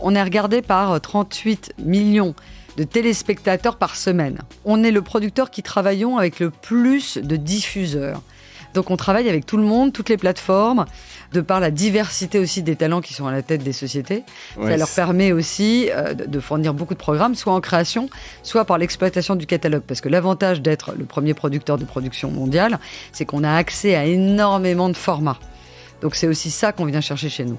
On est regardé par 38 euh, millions de téléspectateurs par semaine. On est le producteur qui travaillons avec le plus de diffuseurs. Donc on travaille avec tout le monde, toutes les plateformes, de par la diversité aussi des talents qui sont à la tête des sociétés. ça leur permet aussi euh, de fournir beaucoup de programmes, soit en création, soit par l'exploitation du catalogue. Parce que l'avantage d'être le premier producteur de production mondiale, c'est qu'on a accès à énormément de formats. Donc c'est aussi ça qu'on vient chercher chez nous.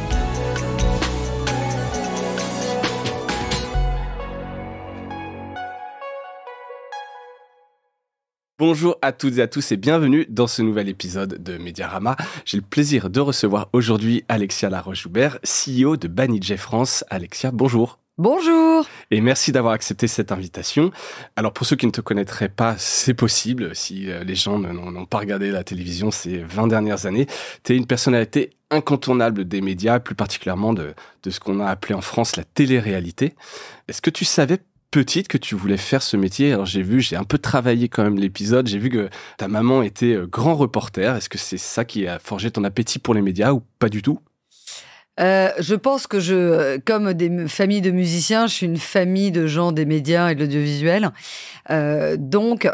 Bonjour à toutes et à tous et bienvenue dans ce nouvel épisode de Mediarama. J'ai le plaisir de recevoir aujourd'hui Alexia Laroche-Joubert, CEO de Banijay France. Alexia, bonjour. Bonjour Et merci d'avoir accepté cette invitation. Alors pour ceux qui ne te connaîtraient pas, c'est possible, si euh, les gens n'ont pas regardé la télévision ces 20 dernières années, tu es une personnalité incontournable des médias, plus particulièrement de, de ce qu'on a appelé en France la télé-réalité. Est-ce que tu savais petite que tu voulais faire ce métier. Alors j'ai vu, j'ai un peu travaillé quand même l'épisode, j'ai vu que ta maman était euh, grand reporter. Est-ce que c'est ça qui a forgé ton appétit pour les médias ou pas du tout euh, je pense que je, euh, comme des familles de musiciens, je suis une famille de gens des médias et de l'audiovisuel. Euh, donc,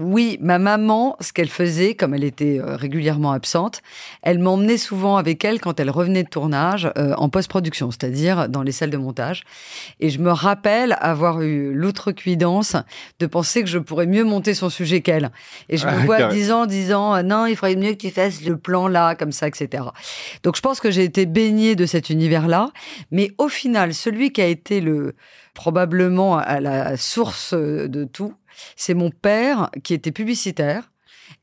oui, ma maman, ce qu'elle faisait, comme elle était régulièrement absente, elle m'emmenait souvent avec elle quand elle revenait de tournage en post-production, c'est-à-dire dans les salles de montage. Et je me rappelle avoir eu l'outrecuidance de penser que je pourrais mieux monter son sujet qu'elle. Et je me ah, vois disant, disant, non, il faudrait mieux que tu fasses le plan là, comme ça, etc. Donc, je pense que j'ai été bénie de cet univers-là. Mais au final, celui qui a été le probablement à la source euh, de tout, c'est mon père qui était publicitaire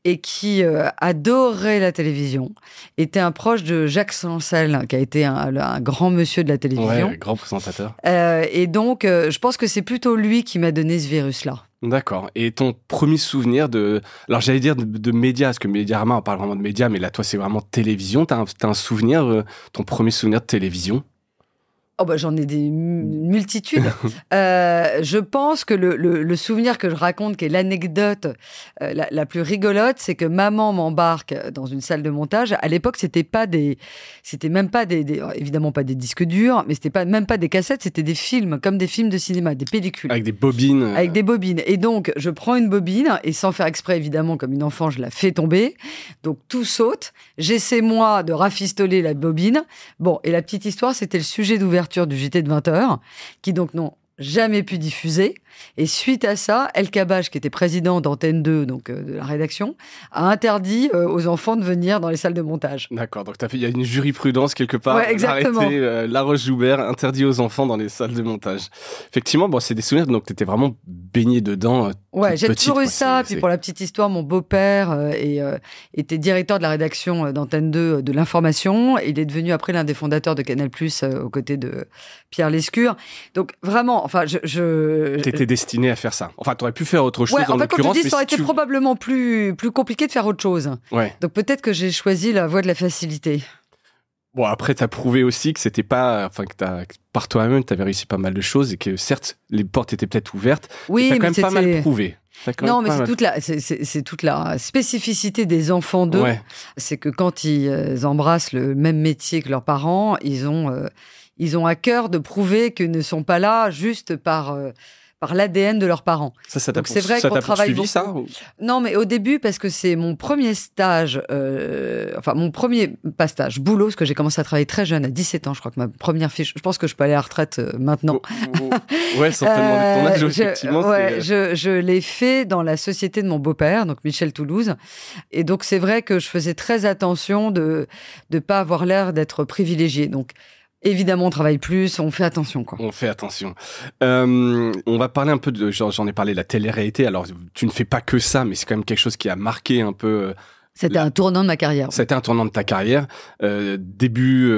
et qui euh, adorait la télévision, était un proche de Jacques Sancel, qui a été un, grand monsieur de la télévision. grand présentateur. Euh, et donc, euh, je pense que c'est plutôt lui qui m'a donné ce virus-là. D'accord. Et ton premier souvenir de. Alors, j'allais dire de, médias, parce que Mediarama, on parle vraiment de médias, mais là, toi, c'est vraiment télévision. T'as un souvenir, ton premier souvenir de télévision Oh, bah, j'en ai des mm. multitudes. Euh, je pense que le, souvenir que je raconte, qui est l'anecdote euh, la, plus rigolote, c'est que maman m'embarque dans une salle de montage. À l'époque, c'était pas des, c'était même pas des, oh, évidemment pas des disques durs, mais c'était pas même pas des cassettes, c'était des films comme des films de cinéma, des pellicules. Avec des bobines. Avec des bobines. Et donc je prends une bobine et sans faire exprès évidemment, comme une enfant, je la fais tomber. Donc tout saute. J'essaie moi de rafistoler la bobine. Bon et la petite histoire, c'était le sujet d'ouverture du JT de 20h, qui donc n'ont jamais pu diffuser et suite à ça, El Kabach, qui était président d'Antenne 2, donc euh, de la rédaction, a interdit euh, aux enfants de venir dans les salles de montage. D'accord, donc il y a une jurisprudence quelque part. Ouais, exactement. Arrêté, euh, joubert interdit aux enfants dans les salles de montage. Effectivement, bon, c'est des souvenirs, donc tu étais vraiment baigné dedans. ouais, j'ai toujours eu ça. Puis pour la petite histoire, mon beau-père était directeur de la rédaction d'Antenne 2 de l'information. Il est devenu après l'un des fondateurs de Canal+, aux côtés de Pierre Lescure. Donc vraiment, enfin, je... je destiné à faire ça. Enfin, tu aurais pu faire autre chose ouais, en, en fait, dis, ça aurait été probablement plus, plus compliqué de faire autre chose. Ouais. Donc peut-être que j'ai choisi la voie de la facilité. Bon, après, tu as prouvé aussi que c'était pas. Enfin, que, as, par toi-même, tu avais réussi pas mal de choses et que certes, les portes étaient peut-être ouvertes. Oui, mais. quand même pas mal prouvé. Non, mais c'est toute, la, c'est, toute la spécificité des enfants d'eux. C'est que quand ils euh, embrassent le même métier que leurs parents, ils ont, euh, ils ont à cœur de prouver qu'ils ne sont pas là juste par. Euh, par l'ADN de leurs parents. Ça, ça c'est vrai que travaille suivi, ça Non, mais au début, parce que c'est mon premier stage, euh, enfin mon premier pas stage, boulot, parce que j'ai commencé à travailler très jeune, à 17 ans, je crois que ma première fiche. Je pense que je peux aller à la retraite euh, maintenant. Oh, oh, oh. Ouais, certainement. ton euh, âge, je, je, l'ai fait dans la société de mon beau-père, donc Michel Toulouse, et donc c'est vrai que je faisais très attention de de pas avoir l'air d'être privilégié. Donc évidemment, on travaille plus, on fait attention, quoi. On fait attention. Euh, on va parler un peu de, j'en ai parlé, la télé-réalité. Alors, tu ne fais pas que ça, mais c'est quand même quelque chose qui a marqué un peu. Euh, c'était un tournant de ma carrière. C'était un tournant de ta carrière, euh, début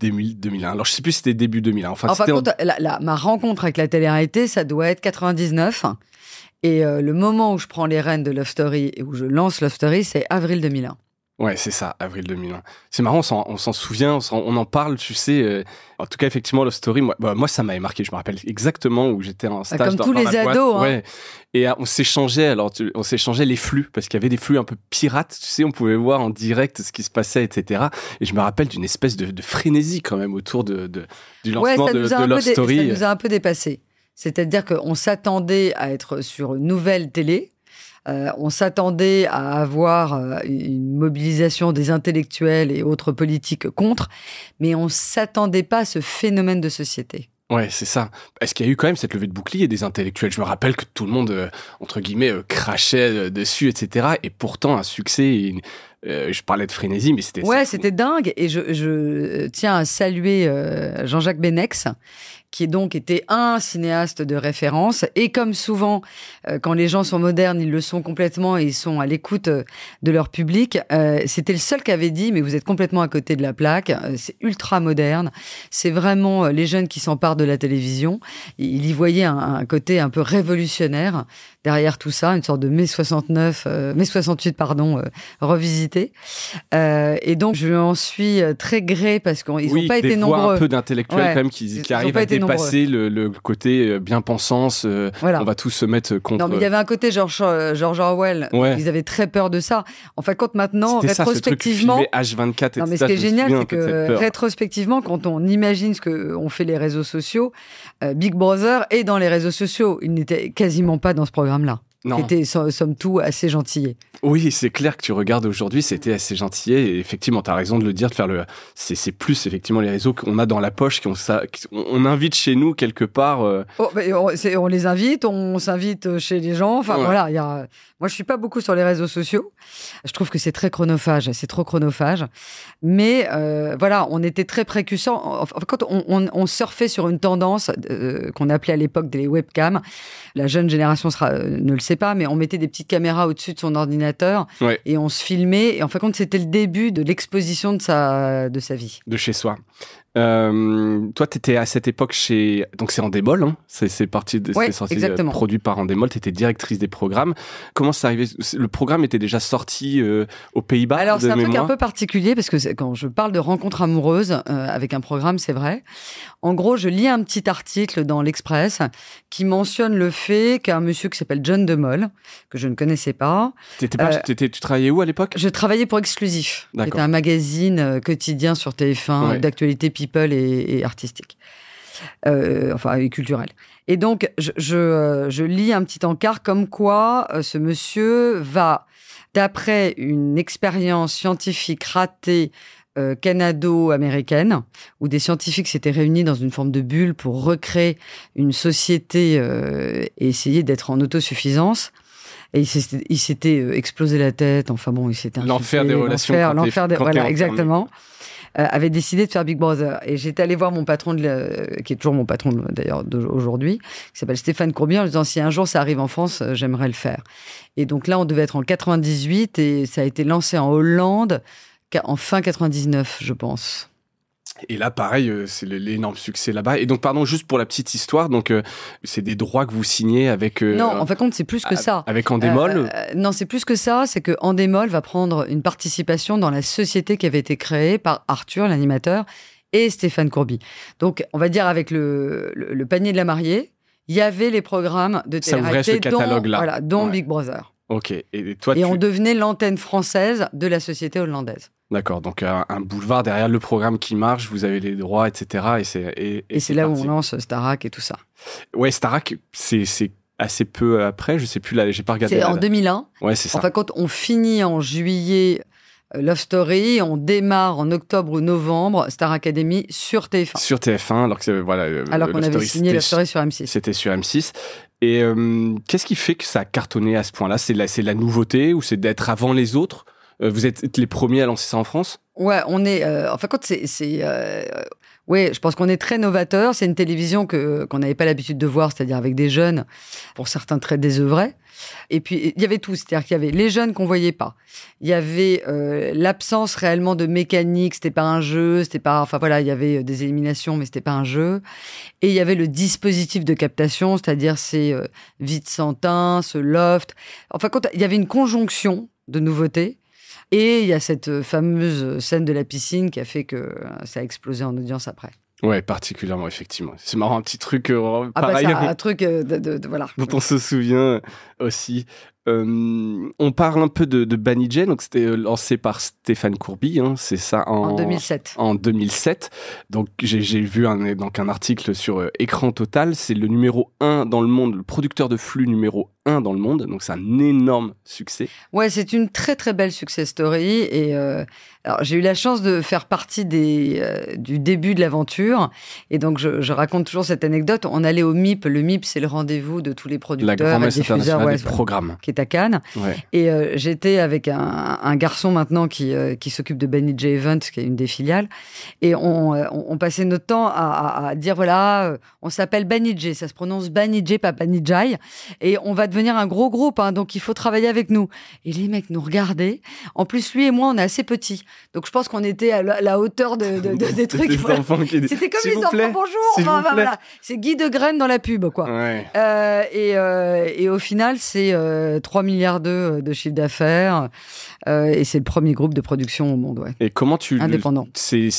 2001. Alors, je sais plus si c'était début 2001. Enfin, ma rencontre avec la télé-réalité, ça doit être 99. Et le moment où je prends les rênes de Love Story et où je lance Love Story, c'est avril 2001. Ouais, c'est ça, avril 2001. C'est marrant, on s'en souvient, on, en parle, tu sais. Euh, en tout cas, effectivement, Love Story, moi, bah, ça m'a marqué. Je me rappelle exactement où j'étais en bah, stage. comme tous les ados. Hein. Ouais. Et euh, on s'échangeait, alors, on s'échangeait les flux, parce qu'il y avait des flux un peu pirates, tu sais, on pouvait voir en direct ce qui se passait, etc. Et je me rappelle d'une espèce de, frénésie quand même autour de, du lancement de, de Love Story. ça nous a un peu dépassé. C'est-à-dire qu'on s'attendait à être sur une nouvelle télé euh, on s'attendait à avoir euh, une mobilisation des intellectuels et autres politiques contre, mais on s'attendait pas à ce phénomène de société. Ouais, c'est ça. Est-ce qu'il y a eu quand même cette levée de bouclier des intellectuels Je me rappelle que tout le monde, euh, entre guillemets, crachait dessus, etc. Et pourtant, un succès. je parlais de frénésie, mais c'était... Ouais, c'était dingue. Et je, je, tiens à saluer Jean-Jacques Benex, qui donc était un cinéaste de référence. Et comme souvent, euh, quand les gens sont modernes, ils le sont complètement et ils sont à l'écoute euh, de leur public. Euh, c'était le seul qui avait dit, mais vous êtes complètement à côté de la plaque. c'est ultra moderne. C'est vraiment les jeunes qui s'emparent de la télévision. Il y voyait un côté un peu révolutionnaire derrière tout ça, une sorte de mai 69, euh, mai 68 pardon, euh, revisité. Euh, et donc je m'en suis très gré parce qu'ils n'ont pas été nombreux. un peu d'intellectuels quand même qui, arrivent à dépasser le, côté bien pensance. On va tous se mettre contre. Non il y avait un côté George, George Orwell. Ils avaient très peur de ça. En fait quand compte maintenant rétrospectivement. Ça, ce truc H24. non mais ce qui est génial c'est que rétrospectivement quand on imagine ce que on fait les réseaux sociaux, Big Brother est dans les réseaux sociaux. Il n'était quasiment pas dans ce programme comme là non. qui était somme tout assez gentil. Oui, c'est clair que tu regardes aujourd'hui, c'était assez gentil. Et effectivement, tu as raison de le dire, de faire le. C'est plus effectivement les réseaux qu'on a dans la poche, qu'on on invite chez nous quelque part. Euh. Oh, on, les invite, on, s'invite euh, chez les gens. Enfin voilà, moi je suis pas beaucoup sur les réseaux sociaux. Je trouve que c'est très chronophage, c'est trop chronophage. Mais euh, voilà, on était très précussants, quand on, surfait sur une tendance qu'on appelait à l'époque des webcams, la jeune génération sera, ne le sait pas, mais on mettait des petites caméras au-dessus de son ordinateur et on se filmait. Et en fin de compte, c'était le début de l'exposition de sa, de sa vie. De chez soi. Euh, toi, tu étais à cette époque chez. Donc, c'est en démol, hein. c'est parti de. sorti, euh, produit par en démol, tu étais directrice des programmes. Comment ça arrivé Le programme était déjà sorti euh, aux Pays-Bas Alors, c'est un truc un peu particulier parce que quand je parle de rencontre amoureuse avec un programme, c'est vrai. En gros, je lis un petit article dans l'Express qui mentionne le fait qu'un monsieur qui s'appelle John Demol, que je ne connaissais pas. pas tu travaillais où à l'époque Je travaillais pour Exclusif, qui un magazine quotidien sur TF1 d'actualité d'actualité et, artistique. Euh, enfin, et culturel. Et donc, je, je, euh, lis un petit encart comme quoi euh, ce monsieur va, d'après une expérience scientifique ratée canado-américaine, où des scientifiques s'étaient réunis dans une forme de bulle pour recréer une société et essayer d'être en autosuffisance. Et il s'était explosé la tête. Enfin bon, il s'était l'enfer des relations. L'enfer, des voilà, exactement. Euh, avait décidé de faire Big Brother. Et j'étais allé voir mon patron, qui est toujours mon patron d'ailleurs aujourd'hui, qui s'appelle Stéphane Courbier, en lui disant si un jour ça arrive en France, euh, j'aimerais le faire. Et donc là, on devait être en 98 et ça a été lancé en Hollande en fin 99, je pense. Et là, pareil, euh, c'est l'énorme succès là-bas. Et donc, pardon, juste pour la petite histoire, donc euh, c'est des droits que vous signez avec. Euh, non, en fin de compte, c'est plus que ça. Avec Endemol. non, c'est plus que ça. C'est que Endemol va prendre une participation dans la société qui avait été créée par Arthur, l'animateur, et Stéphane Courby. Donc, on va dire avec le, le, panier de la mariée, il y avait les programmes de télé catalogue dont, voilà, dont Big Brother. Ok. Et toi, et on devenait l'antenne française de la société hollandaise. D'accord, donc euh, un boulevard derrière le programme qui marche, vous avez les droits, etc. Et c'est, et, là où on lance euh, Starak et tout ça. Ouais, Starak, c'est, c'est assez peu euh, après, je sais plus, là, j'ai pas regardé. C'est en 2001. Ouais, c'est ça. En fin compte, on finit en juillet Love Story, on démarre en octobre ou novembre Star Academy sur TF1. Sur TF1, alors que voilà. Alors qu'on avait signé Love Story sur M6. C'était sur M6. Et qu'est-ce qui fait que ça a cartonné à ce point-là C'est la, c'est la nouveauté ou c'est d'être avant les autres euh, vous êtes les premiers à lancer ça en France Ouais, on est. Euh, enfin, quand c'est. Euh, ouais, je pense qu'on est très novateur. C'est une télévision que qu'on n'avait pas l'habitude de voir, c'est-à-dire avec des jeunes, pour certains très désœuvrés. Et puis il y avait tout, c'est-à-dire qu'il y avait les jeunes qu'on voyait pas. Il y avait l'absence réellement de mécanique. C'était pas un jeu, c'était pas. Enfin voilà, il y avait des éliminations, mais c'était pas un jeu. Et il y avait le dispositif de captation, c'est-à-dire ces vite Santin, ce loft. Enfin, quand il y avait une conjonction de nouveautés et il y a cette euh, fameuse scène de la piscine qui a fait que euh, ça a explosé en audience après. Ouais, particulièrement, effectivement. C'est marrant, un petit truc euh, ah bah, pareil. Bah un truc de, voilà. dont on se souvient aussi. on parle un peu de, de donc c'était lancé par Stéphane Courby, hein. c'est ça en, 2007. En 2007. Donc j'ai vu un, donc un article sur Écran Total, c'est le numéro 1 dans le monde, le producteur de flux numéro un dans le monde, donc c'est un énorme succès. Ouais, c'est une très très belle success story. Et euh, j'ai eu la chance de faire partie des, euh, du début de l'aventure. Et donc je, raconte toujours cette anecdote. On allait au MIP. Le MIP, c'est le rendez-vous de tous les producteurs, la diffuseurs, programmes, qui est à Cannes. Et euh, j'étais avec un, garçon maintenant qui, qui s'occupe de Benny J Event, qui est une des filiales. Et on, passait notre temps à, dire voilà, on s'appelle Benny Ça se prononce Benny pas Benny Et on va devenir un gros groupe, hein, donc il faut travailler avec nous. Et les mecs nous regardaient. En plus, lui et moi, on est assez petits. Donc je pense qu'on était à la, hauteur de, des trucs. C'était comme les enfants, bonjour. C'est Guy de Graine dans la pub, quoi. Euh, et, euh, et, au final, c'est 3 euh, milliards de, de chiffre d'affaires. et c'est le premier groupe de production au monde, Et comment tu. Indépendant. C'est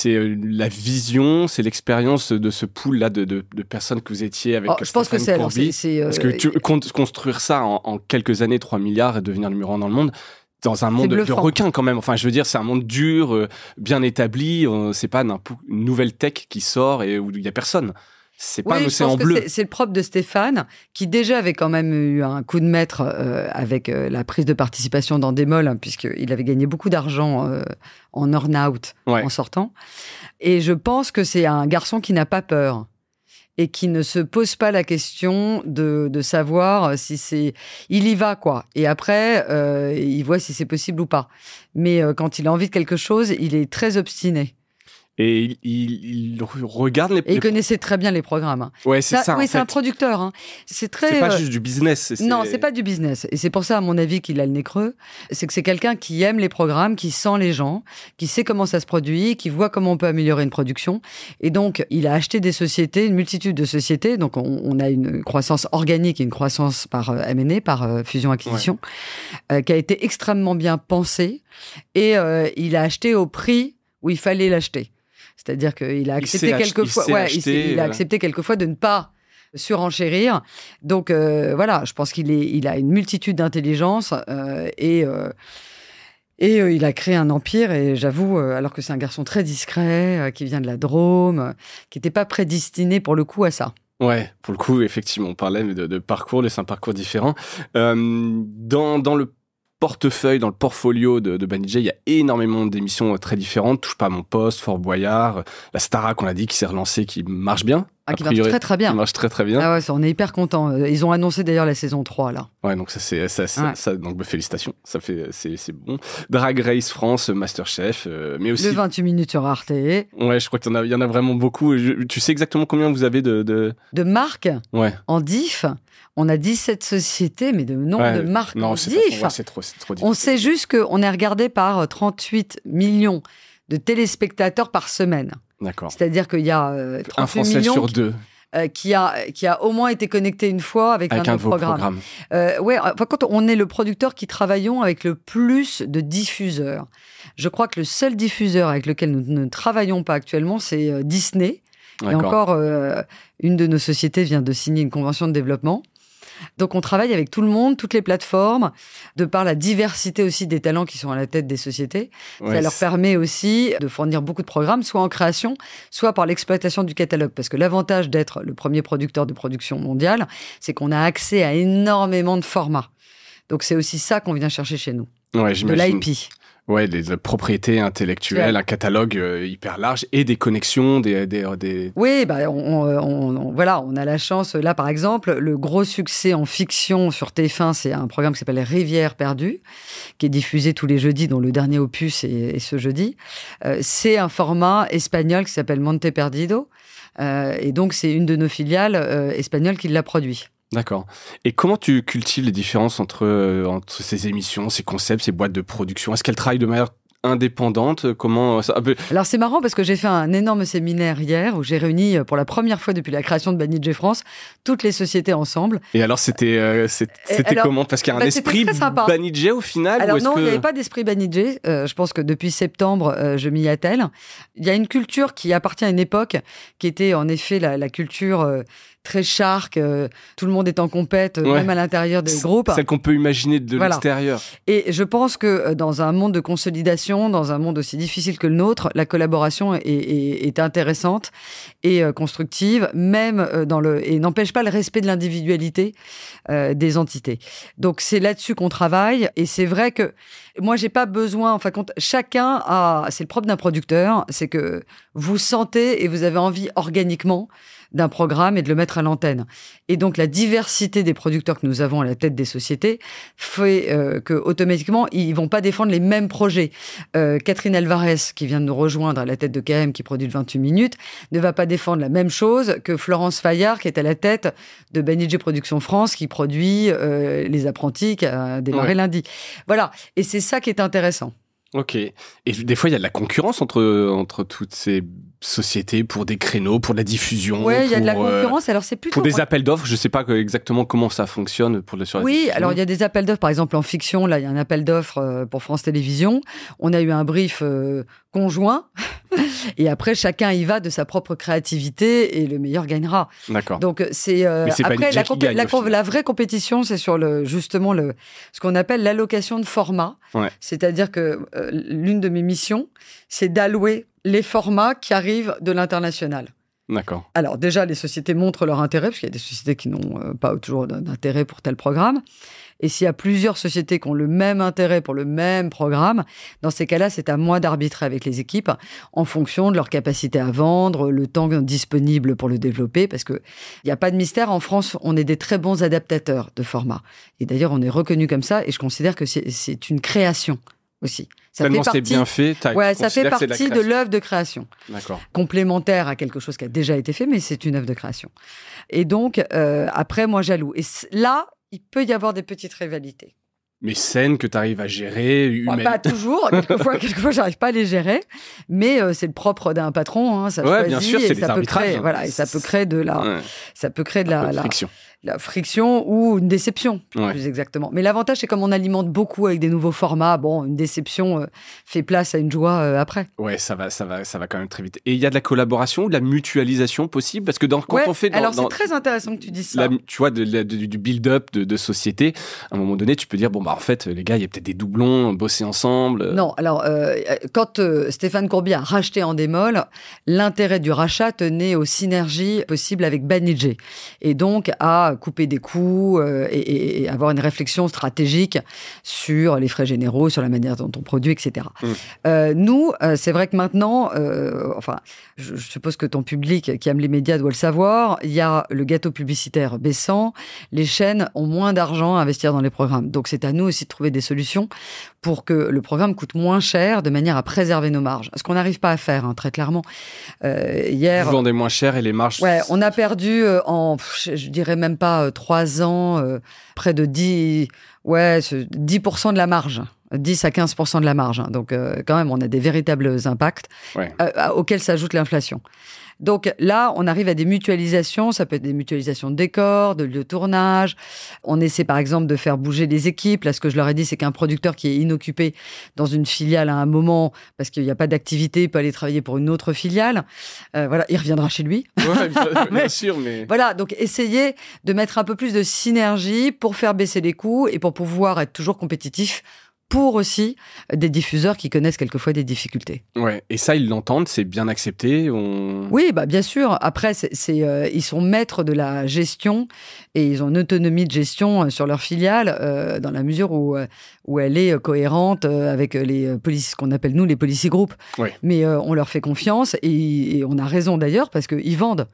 la vision, c'est l'expérience de ce pool-là de, de, personnes que vous étiez avec. Oh, je pense que c'est. Parce que tu, construire ça en, quelques années, 3 milliards, et devenir numéro 1 dans le monde, dans un monde de requins quand même. Enfin, je veux dire, c'est un monde dur, euh, bien établi. c'est pas une nouvelle tech qui sort et où il n'y a personne. C'est pas un océan bleu. C'est le propre de Stéphane, qui déjà avait quand même eu un coup de maître euh, avec euh, la prise de participation dans Démol, hein, puisqu'il avait gagné beaucoup d'argent en earn-out en sortant. Et je pense que c'est un garçon qui n'a pas peur et qui ne se pose pas la question de, savoir si c'est... Il y va, quoi. Et après, euh, il voit si c'est possible ou pas. Mais euh, quand il a envie de quelque chose, il est très obstiné et il, regarde les. il connaissait très bien les programmes. Ouais, c'est ça. oui, c'est un producteur. Hein. C'est très. C'est pas euh, juste du business. Non, c'est pas du business. Et c'est pour ça, à mon avis, qu'il a le nez creux. C'est que c'est quelqu'un qui aime les programmes, qui sent les gens, qui sait comment ça se produit, qui voit comment on peut améliorer une production. Et donc, il a acheté des sociétés, une multitude de sociétés. Donc, on, a une croissance organique et une croissance par euh, M&A, par euh, fusion-acquisition, qui a été extrêmement bien pensée. Et il a acheté au prix où il fallait l'acheter. C'est-à-dire qu'il a accepté quelquefois, il, a euh, accepté quelquefois de ne pas surenchérir. Donc euh, voilà, je pense qu'il il a une multitude d'intelligence euh, et et il a créé un empire. Et j'avoue, alors que c'est un garçon très discret, qui vient de la Drôme, qui n'était pas prédestiné pour le coup à ça. Ouais, pour le coup, effectivement, on parlait de, de parcours, de un parcours différents. Dans, dans, le portefeuille, dans le portfolio de, de il y a énormément d'émissions euh, très différentes. Touche pas à mon poste, Fort Boyard, euh, la Starac, qu'on a dit, qui s'est relancée, qui marche bien. Ah, qui marche très très bien. Qui marche très très bien. Ah ouais, on est hyper contents. Euh, ils ont annoncé d'ailleurs la saison 3 là. Ouais, donc ça c'est ça, donc bah, félicitations, ça fait c'est bon. Drag Race France, MasterChef, mais aussi le 28 minutes sur Arte. Ouais, je crois qu'il y en a y en a vraiment beaucoup. tu sais exactement combien vous avez de de, de marques ouais. en diff on a 17 sociétés, mais de nombre de marques. Non, on, trop, on sait juste qu'on est regardé par 38 euh, millions de téléspectateurs par semaine. D'accord. C'est-à-dire qu'il y a euh, un Français sur deux. Euh, qui a qui a au moins été connecté une fois avec, un, de programmes. Programme. ouais, enfin, quand on est le producteur qui travaillons avec le plus de diffuseurs. Je crois que le seul diffuseur avec lequel nous ne travaillons pas actuellement, c'est Disney. Et encore, une de nos sociétés vient de signer une convention de développement. Donc on travaille avec tout le monde, toutes les plateformes, de par la diversité aussi des talents qui sont à la tête des sociétés. ça leur permet aussi de fournir beaucoup de programmes, soit en création, soit par l'exploitation du catalogue. Parce que l'avantage d'être le premier producteur de production mondiale, c'est qu'on a accès à énormément de formats. Donc c'est aussi ça qu'on vient chercher chez nous. de l'IP. Ouais, des, euh, propriétés intellectuelles, un catalogue euh, hyper large et des connexions, des... Euh, des, des... Oui, bah, on, voilà, on a la chance. Là, par exemple, le gros succès en fiction sur TF1, c'est un programme qui s'appelle Rivière perdue, qui est diffusé tous les jeudis, dont le dernier opus est, ce jeudi. c'est un format espagnol qui s'appelle Monte Perdido. et donc, c'est une de nos filiales espagnoles qui l'a produit. D'accord. Et comment tu cultives les différences entre, euh, entre ces émissions, ces concepts, ces boîtes de production Est-ce qu'elles travaillent de manière indépendante Comment euh, Alors c'est marrant parce que j'ai fait un énorme séminaire hier où j'ai réuni euh, pour la première fois depuis la création de Banijé France toutes les sociétés ensemble. Et alors c'était c'était comment Parce qu'il y a un bah, esprit Banijé au final Alors non, il n'y avait pas d'esprit Banijé. je pense que depuis septembre, je m'y attelle. Il y a une culture qui appartient à une époque qui était en effet la, la culture très charque, euh, tout le monde est en compète, euh, même à l'intérieur des groupes. ce qu'on peut imaginer de l'extérieur. Et je pense que euh, dans un monde de consolidation, dans un monde aussi difficile que le nôtre, la collaboration est, intéressante et constructive, même dans le et n'empêche pas le respect de l'individualité des entités. Donc c'est là-dessus qu'on travaille et c'est vrai que moi j'ai pas besoin. Enfin, compte, chacun a. C'est le propre d'un producteur, c'est que vous sentez et vous avez envie organiquement d'un programme et de le mettre à l'antenne. Et donc la diversité des producteurs que nous avons à la tête des sociétés fait euh, que automatiquement ils vont pas défendre les mêmes projets. Euh, Catherine Alvarez qui vient de nous rejoindre à la tête de KM qui produit le 28 minutes ne va pas défendre la même chose que Florence Fayard qui est à la tête de Benidji Production France qui produit euh, les apprentis qui a démarré lundi. Voilà et c'est ça qui est intéressant. Ok. Et des fois, il y a de la concurrence entre, entre toutes ces société, pour des créneaux, pour la diffusion. Oui, il y a de la euh, concurrence. alors c'est plutôt pour des appels d'offres. Je ne sais pas exactement comment ça fonctionne pour le sur. Oui, alors il y a des appels d'offres. Par exemple, en fiction, là, il y a un appel d'offres euh, pour France Télévisions. On a eu un brief euh, conjoint. et après, chacun y va de sa propre créativité et le meilleur gagnera. D'accord. Donc c'est euh, après la, la, vraie compétition, c'est sur le justement le ce qu'on appelle l'allocation de format. Ouais. C'est-à-dire que l'une de mes missions, c'est d'allouer les formats qui arrivent de l'international. D'accord. Alors déjà, les sociétés montrent leur intérêt, parce qu'il y a des sociétés qui n'ont euh, pas toujours d'intérêt pour tel programme. Et s'il y a plusieurs sociétés qui ont le même intérêt pour le même programme, dans ces cas-là, c'est à moi d'arbitrer avec les équipes en fonction de leur capacité à vendre, le temps disponible pour le développer, parce qu'il n'y a pas de mystère. En France, on est des très bons adaptateurs de formats. Et d'ailleurs, on est reconnu comme ça, et je considère que c'est une création aussi. Ça fait partie, bien fait, ouais, ça fait partie de l'œuvre de, création. création. Complémentaire à quelque chose qui a déjà été fait, mais c'est une œuvre de création. Et donc, euh, après, moi, jaloux. Et là, il peut y avoir des petites rivalités. Mais saines que tu arrives à gérer, humaines. pas toujours. Quelquefois, quelquefois, j'arrive pas à les gérer. Mais euh, c'est le propre d'un patron. Hein, ça choisit, bien sûr, c'est hein. Voilà, et ça peut créer de la, ça peut créer de la, la friction. La, la friction ou une déception, plus, exactement. Mais l'avantage, c'est comme on alimente beaucoup avec des nouveaux formats, bon, une déception euh, fait place à une joie euh, après. Ouais, ça va, ça va, ça va quand même très vite. Et il y a de la collaboration, de la mutualisation possible, parce que dans quand on fait, alors c'est très intéressant que tu dis ça. tu vois, du build-up de, société, à un moment donné, tu peux dire bon bah en fait les gars, il y a peut-être des doublons, bosser ensemble. Euh. Non, alors quand Stéphane Courbier a racheté en démol, l'intérêt du rachat tenait aux synergies possibles avec Banijé, et donc à couper des coûts euh, et, avoir une réflexion stratégique sur les frais généraux, sur la manière dont on produit, etc. Mmh. Euh, nous, euh, c'est vrai que maintenant, enfin, je, suppose que ton public qui aime les médias doit le savoir, il y a le gâteau publicitaire baissant, les chaînes ont moins d'argent à investir dans les programmes. Donc c'est à nous aussi de trouver des solutions pour que le programme coûte moins cher de manière à préserver nos marges. Ce qu'on n'arrive pas à faire, hein, très clairement. Euh, hier, Vous vendez moins cher et les marges... Ouais, on a perdu euh, en, je, dirais même pas euh, trois ans, près de 10, ouais, 10% de la marge. 10 à 15 de la marge. Hein. Donc, euh, quand même, on a des véritables impacts euh, euh, auxquels s'ajoute l'inflation. Donc là, on arrive à des mutualisations. Ça peut être des mutualisations de décors, de lieux de tournage. On essaie, par exemple, de faire bouger les équipes. Là, ce que je leur ai dit, c'est qu'un producteur qui est inoccupé dans une filiale à un moment, parce qu'il n'y a pas d'activité, peut aller travailler pour une autre filiale. voilà, il reviendra chez lui. Ouais, bien, sûr, mais... Voilà, donc essayer de mettre un peu plus de synergie pour faire baisser les coûts et pour pouvoir être toujours compétitif pour aussi des diffuseurs qui connaissent quelquefois des difficultés. Ouais, et ça, ils l'entendent, c'est bien accepté. Oui, bah, bien sûr. Après, c'est, euh, ils sont maîtres de la gestion et ils ont une autonomie de gestion euh, sur leur filiale euh, dans la mesure où, où elle est cohérente avec les polices qu'on appelle nous les policy groupes. Mais on leur fait confiance et, et on a raison d'ailleurs parce qu'ils vendent.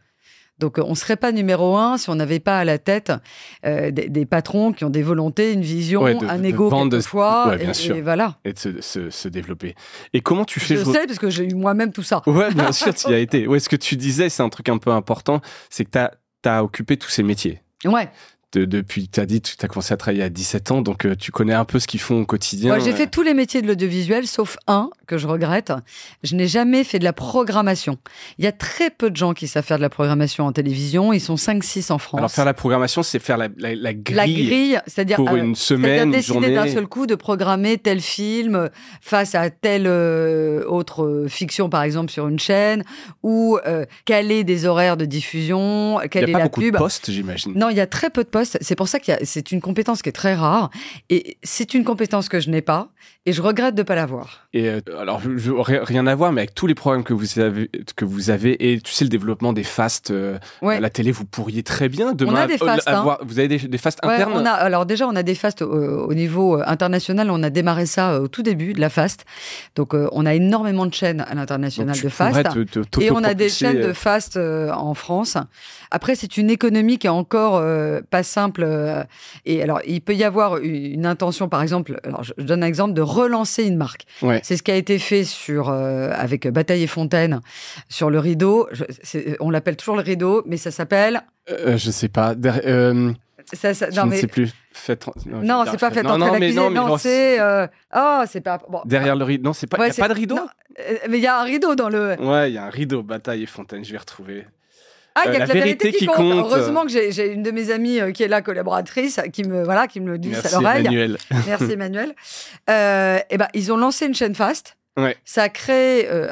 Donc euh, on ne serait pas numéro un si on n'avait pas à la tête euh, des, patrons qui ont des volontés, une vision, un ego quelquefois, et, voilà. Et de se, développer. Et comment tu fais Je, sais parce que j'ai eu moi-même tout ça. Oui, bien sûr, il y as été. Ouais, ce que tu disais, c'est un truc un peu important, c'est que tu as, occupé tous ces métiers. Ouais depuis, tu as dit, tu as commencé à travailler à 17 ans, donc euh, tu connais un peu ce qu'ils font au quotidien. j'ai euh. fait tous les métiers de l'audiovisuel, sauf un que je regrette. Je n'ai jamais fait de la programmation. Il y a très peu de gens qui savent faire de la programmation en télévision. Ils sont 5-6 en France. Alors, faire la programmation, c'est faire la, la, grille. La grille, c'est-à-dire. Pour euh, une semaine, une journée. d'un seul coup de programmer tel film face à telle autre fiction, par exemple, sur une chaîne, ou caler des horaires de diffusion, caler la pub. Il n'y a pas beaucoup de postes, j'imagine. Non, il y a très peu de postes c'est pour ça que c'est une compétence qui est très rare. Et c'est une compétence que je n'ai pas. Et je regrette de ne pas l'avoir. Et euh, alors, je, rien à voir, mais avec tous les problèmes que vous avez, que vous avez et tu sais, le développement des fasts euh, à la télé, vous pourriez très bien demain avoir, hein. Vous avez des, des internes on a, Alors, déjà, on a des fasts euh, au niveau international. On a démarré ça au tout début de la fast. Donc, on a énormément de chaînes à l'international de fast. et on a des chaînes de fast en France. Après, c'est une économie qui est encore pas simple. et alors, il peut y avoir une intention, par exemple, alors je, je donne un exemple de relancer une marque. C'est ce qui a été fait sur, euh, avec Bataille et Fontaine sur le rideau. on l'appelle toujours le rideau, mais ça s'appelle. Je euh, euh, je sais pas. Ça, ça, non, je mais... ne sais plus. Non, c'est pas fait non, non, non, c'est oh, c'est pas derrière le rideau. Non, c'est pas. Il ouais, a pas de rideau. Mais il y a un rideau dans le. Ouais, il y a un rideau. Bataille et Fontaine, je vais retrouver. Ah, il y a euh, la, vérité, qui, compte. Heureusement que j'ai une de mes amies euh, qui est là, collaboratrice, qui me, voilà, qui me le dit à l'oreille. Emmanuel. Merci Emmanuel. euh, et eh ben, ils ont lancé une chaîne Fast. Ça a créé euh,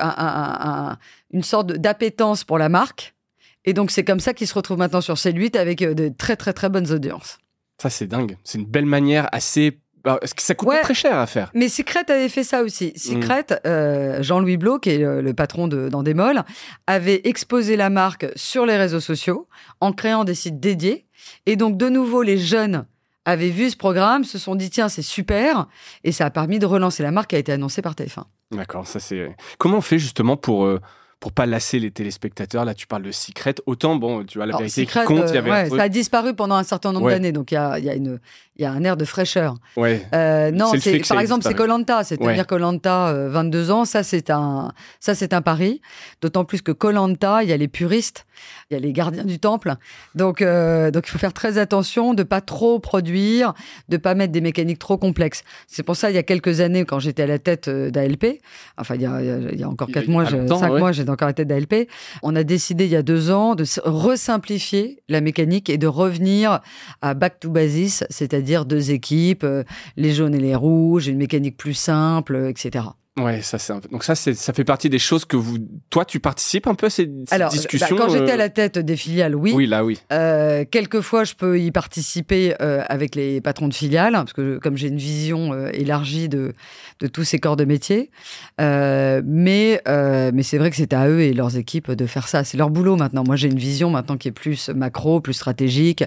une sorte d'appétence pour la marque. Et donc, c'est comme ça qu'ils se retrouvent maintenant sur C8 avec de très, très, très bonnes audiences. Ça, c'est dingue. C'est une belle manière assez bah, que ça coûte très cher à faire Mais Secret avait fait ça aussi. Mm. Secret, euh, Jean-Louis Bloch, qui est le, patron de d'Endemol, avait exposé la marque sur les réseaux sociaux en créant des sites dédiés. Et donc, de nouveau, les jeunes avaient vu ce programme, se sont dit tiens c'est super et ça a permis de relancer la marque qui a été annoncée par TF1. D'accord, ça c'est. Comment on fait justement pour ne euh, pour pas lasser les téléspectateurs. Là, tu parles de Secret. Autant, bon, tu vois, la vérité Secret, compte, euh, Ça a disparu pendant un certain nombre d'années. Donc, il y a, une, il y a un air de fraîcheur. Euh, non, c'est par exemple c'est Colanta, c'est-à-dire Colanta 22 euh, ans, ça c'est un ça c'est un pari, d'autant plus que Colanta, il y a les puristes, il y a les gardiens du temple. Donc euh, donc il faut faire très attention de pas trop produire, de pas mettre des mécaniques trop complexes. C'est pour ça il y a quelques années quand j'étais à la tête d'ALP, enfin il y a, il y a encore 4 mois, 5 mois, j'étais encore à la tête d'ALP, on a décidé il y a deux ans de resimplifier la mécanique et de revenir à back to basis, c'est-à-dire dire deux équipes, euh, les jaunes et les rouges, une mécanique plus simple, euh, etc. Ouais, ça c'est un peu... donc ça c'est ça fait partie des choses que vous toi tu participes un peu à ces, bah, discussions. Alors quand j'étais à euh la tête des filiales, oui. Oui là oui. Euh, quelquefois je peux y participer euh, avec les patrons de filiales parce que comme j'ai une vision euh, élargie de de tous ces corps de métier, euh, mais mais c'est vrai que c'est à eux et leurs équipes de faire ça. C'est leur boulot maintenant. Moi j'ai une vision maintenant qui est plus macro, plus stratégique,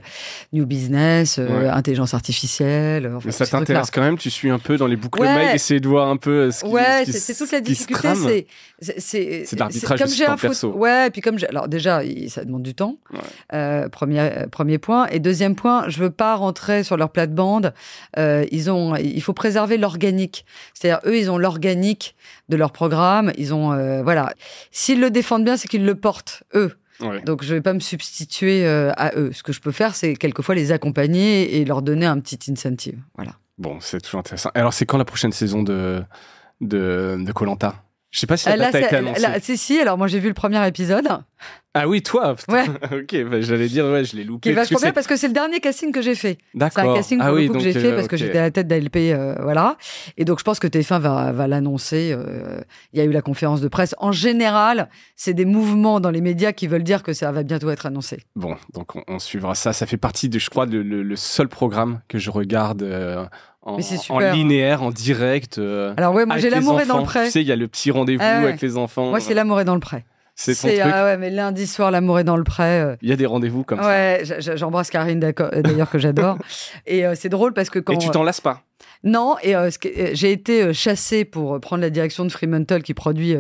new business, intelligence artificielle. mais ça t'intéresse quand même. Tu suis un peu dans les boucles de mail, essayer de voir un peu ce qui. Ouais, c'est toute la difficulté. C'est l'arbitrage comme j'ai un perso. Ouais, et puis comme alors déjà, ça demande du temps. Euh, premier euh, premier point et deuxième point, je veux pas rentrer sur leur plate-bande. Euh, ils ont, il faut préserver l'organique. C'est-à-dire eux, ils ont l'organique de leur programme. Ils ont, voilà. S'ils le défendent bien, c'est qu'ils le portent eux. Donc je vais pas me substituer à eux. Ce que je peux faire, c'est quelquefois les accompagner et leur donner un petit incentive. Voilà. Bon, c'est toujours intéressant. Alors c'est quand la prochaine saison de de Colanta. Je sais pas si elle ah, a avec annoncée Si, si, alors moi j'ai vu le premier épisode. Ah oui, toi Ok, bah, j'allais dire, ouais, je l'ai loupé. Qui vachement bien parce que c'est le dernier casting que j'ai fait. C'est un casting ah que j'ai fait euh, parce que j'étais à la tête d'ALP, euh, voilà. Et donc je pense que TF1 va, l'annoncer. Euh, il y a eu la conférence de presse. En général, c'est des mouvements dans les médias qui veulent dire que ça va bientôt être annoncé. Bon, donc on, suivra ça. Ça fait partie, de, je crois, le, seul programme que je regarde. En, linéaire, en direct. Alors ouais, moi j'ai l'amour et dans le prêt. Tu sais, il y a le petit rendez-vous ah avec les enfants. Moi c'est l'amour et dans le prêt. C'est ton ah ouais, mais lundi soir, l'amour est dans le pré. Euh. Il y a des rendez-vous comme ça. Ouais, j'embrasse Karine euh, d'ailleurs que j'adore. et euh, c'est drôle parce que quand. Et tu t'en lasses pas. Non, et euh, euh, j'ai été euh, chassée pour prendre la direction de Fremantle qui produit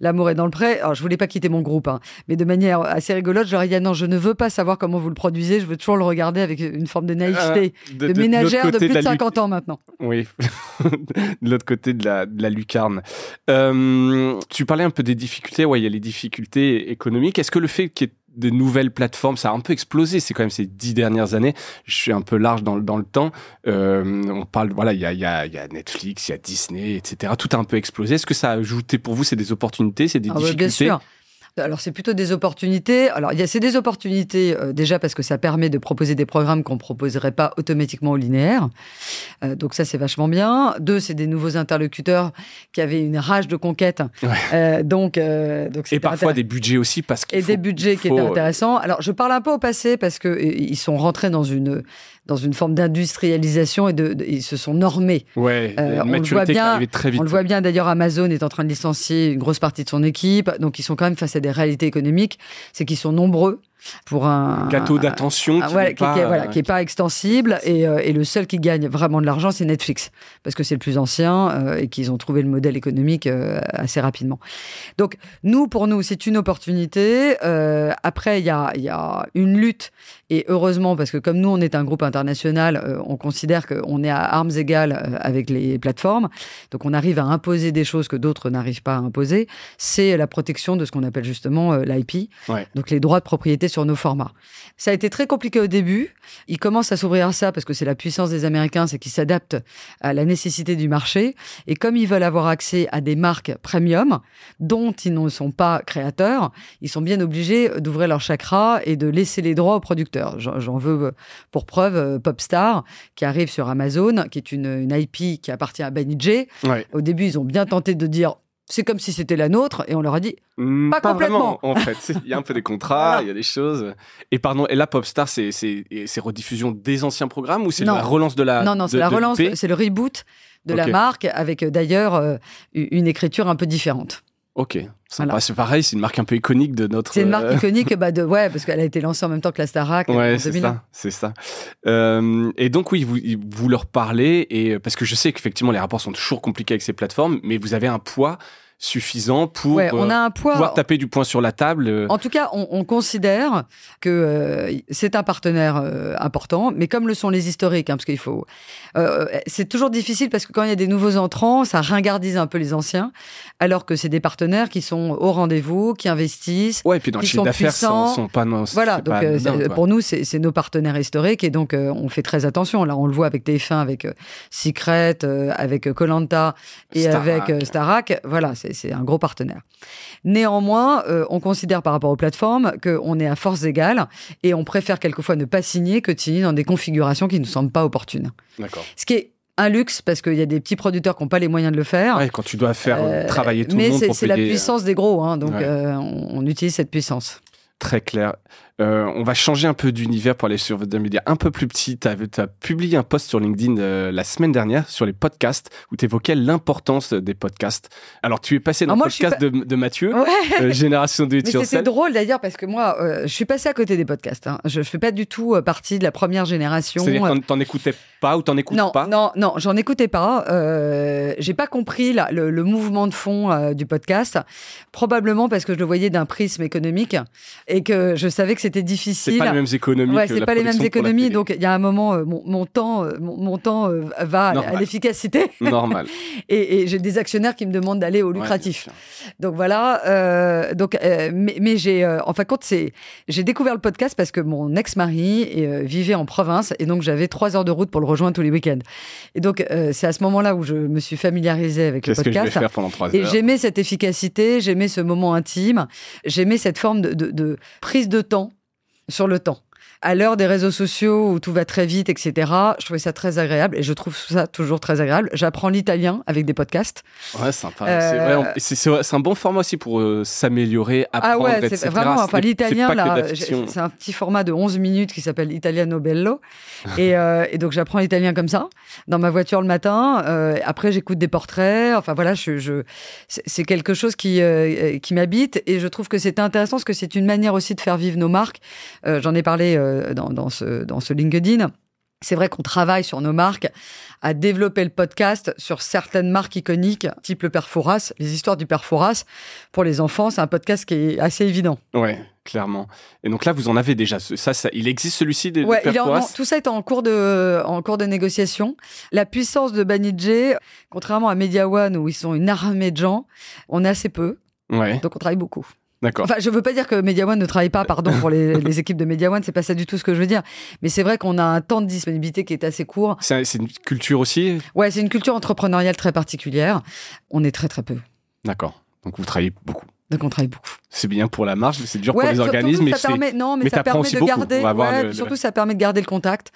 L'amour est dans le prêt. Alors, je voulais pas quitter mon groupe, hein. mais de manière assez rigolote, je leur dit ah non, je ne veux pas savoir comment vous le produisez, je veux toujours le regarder avec une forme de naïveté, ah, de, ménagère de, plus de, 50 ans maintenant. Oui, de l'autre côté de la, lucarne. tu parlais un peu des difficultés, ouais, il y a les difficultés économiques. Est-ce que le fait qu'il y des nouvelles plateformes. Ça a un peu explosé, c'est quand même ces dix dernières années. Je suis un peu large dans, dans le temps. Euh, on parle, voilà, il y a, y, a, y a, Netflix, il y a Disney, etc. Tout a un peu explosé. Est-ce que ça a ajouté pour vous, c'est des opportunités, c'est des ah difficultés bien sûr. Alors c'est plutôt des opportunités. Alors il y a c'est des opportunités euh, déjà parce que ça permet de proposer des programmes qu'on ne proposerait pas automatiquement au linéaire. Euh, donc ça c'est vachement bien. Deux, c'est des nouveaux interlocuteurs qui avaient une rage de conquête. Euh, donc donc et parfois des budgets aussi parce que et des budgets qui étaient intéressants. Alors je parle un peu au passé parce que ils sont rentrés dans une dans une forme d'industrialisation et de, ils se sont normés. Ouais, euh, euh, on voit bien. On le voit bien d'ailleurs. Amazon est en train de licencier une grosse partie de son équipe, donc ils sont quand même face à des réalités économiques. C'est qu'ils sont nombreux pour un, gâteau d'attention qui n'est pas, euh, est pas extensible. Euh, et, le seul qui gagne vraiment de l'argent, c'est Netflix, parce que c'est le plus ancien euh, et qu'ils ont trouvé le modèle économique assez rapidement. Donc, nous, pour nous, c'est une opportunité. après, il y a, y a une lutte et heureusement, parce que comme nous, on est un groupe international, on considère qu'on est à armes égales avec les plateformes. Donc on arrive à imposer des choses que d'autres n'arrivent pas à imposer. C'est la protection de ce qu'on appelle justement l'IP, donc les droits de propriété sur nos formats. Ça a été très compliqué au début. Ils commencent à s'ouvrir à ça parce que c'est la puissance des Américains, c'est qu'ils s'adaptent à la nécessité du marché. Et comme ils veulent avoir accès à des marques premium dont ils ne sont pas créateurs, ils sont bien obligés d'ouvrir leur chakra et de laisser les droits aux producteurs. J'en veux euh, pour preuve euh, Popstar qui arrive sur Amazon, qui est une, IP qui appartient à Benny Au début, ils ont bien tenté de dire c'est comme si c'était la nôtre et on leur a dit mmh, pas, complètement. en fait, il y a un peu des contrats, il y a des choses. Et pardon, et la Popstar, c'est c'est rediffusion des anciens programmes ou c'est la relance de la Non, non, c'est la relance, c'est le reboot de la marque avec euh, d'ailleurs euh, une écriture un peu différente. Ok, c'est pareil, c'est une marque un peu iconique de notre. C'est une marque euh, iconique, bah de, ouais, parce qu'elle a été lancée en même temps que la Starac ouais, c'est ça. C'est ça. Euh, et donc oui, vous, vous leur parlez et parce que je sais qu'effectivement les rapports sont toujours compliqués avec ces plateformes, mais vous avez un poids suffisant pour euh, pouvoir taper du poing sur la table. Euh. En tout cas, on, considère que euh, c'est un partenaire important, mais comme le sont les historiques, hein, parce qu'il faut. c'est toujours difficile parce que quand il y a des nouveaux entrants, ça ringardise un peu les anciens, alors que c'est des partenaires qui sont au rendez-vous, qui investissent. et puis dans le chiffre d'affaires, sont, pas. voilà, donc pour nous, c'est nos partenaires historiques et donc on fait très attention. Là, on le voit avec TF1, avec Secret, avec Colanta et avec starak Voilà, c'est c'est un gros partenaire. Néanmoins, euh, on considère par rapport aux plateformes qu'on est à force égale et on préfère quelquefois ne pas signer que de signer dans des configurations qui ne nous semblent pas opportunes. Ce qui est un luxe parce qu'il y a des petits producteurs qui n'ont pas les moyens de le faire. quand tu dois faire euh, euh, travailler tout le monde. Mais c'est la puissance des gros, hein, donc on utilise cette puissance. Très clair. Euh, on va changer un peu d'univers pour aller sur un média un peu plus petit, Tu as, publié un post sur LinkedIn euh, la semaine dernière sur les podcasts où tu évoquais l'importance des podcasts. Alors, tu es passé dans ah, le podcast de, Mathieu, euh, Génération de Mais C'était drôle d'ailleurs parce que moi, je suis passé à côté des podcasts. Hein. Je ne fais pas du tout partie de la première génération. cest à écoutais pas ou t'en écoutes pas Non, non, j'en écoutais pas. J'ai pas compris le, mouvement de fond du podcast. Probablement parce que je le voyais d'un prisme économique et que je savais que c'était difficile. C'est pas les mêmes économies. Ouais, c'est pas les mêmes économies. Donc il y a un moment, euh, mon, temps, euh, mon, temps euh, va à l'efficacité. Normal. et, j'ai des actionnaires qui me demandent d'aller au lucratif. donc voilà. donc, mais, j'ai, en fin de compte, c'est, j'ai découvert le podcast parce que mon ex-mari vivait en province et donc j'avais trois heures de route pour le rejoindre tous les week-ends. Et donc c'est à ce moment-là où je me suis familiarisée avec le podcast. Et j'aimais cette efficacité, j'aimais ce moment intime, j'aimais cette forme de prise de temps sur le temps à l'heure des réseaux sociaux où tout va très vite, etc., je trouvais ça très agréable et je trouve ça toujours très agréable. J'apprends l'italien avec des podcasts. Ouais, sympa. C'est euh, un bon format aussi pour euh, s'améliorer, apprendre, Ah ouais, c'est vraiment, enfin, l'italien, là, c'est un petit format de 11 minutes qui s'appelle Italiano Bello. Euh, et, donc, j'apprends l'italien comme ça, dans ma voiture le matin. après, j'écoute des portraits. Enfin, voilà, je, c'est quelque chose qui, qui m'habite et je trouve que c'est intéressant parce que c'est une manière aussi de faire vivre nos marques. J'en ai parlé euh, dans, ce, dans ce LinkedIn. C'est vrai qu'on travaille sur nos marques à développer le podcast sur certaines marques iconiques, type le Perforas, les histoires du Perforas. Pour les enfants, c'est un podcast qui est assez évident. Ouais, clairement. Et donc là, vous en avez déjà. Ça, il existe celui-ci des ouais, Tout ça est en cours de, en cours de négociation. La puissance de Banijé, contrairement à Media One où ils sont une armée de gens, on est assez peu. Ouais. Donc on travaille beaucoup. D'accord. Enfin, je veux pas dire que Media One ne travaille pas, pardon, pour les, équipes de Media One, c'est pas ça du tout ce que je veux dire. Mais c'est vrai qu'on a un temps de disponibilité qui est assez court. C'est une culture aussi Ouais, c'est une culture entrepreneuriale très particulière. On est très très peu. D'accord. Donc vous travaillez beaucoup de travaille beaucoup. C'est bien pour la marche, mais c'est dur pour les organismes. non, mais, ça permet de garder. le, surtout, ça permet de garder le contact.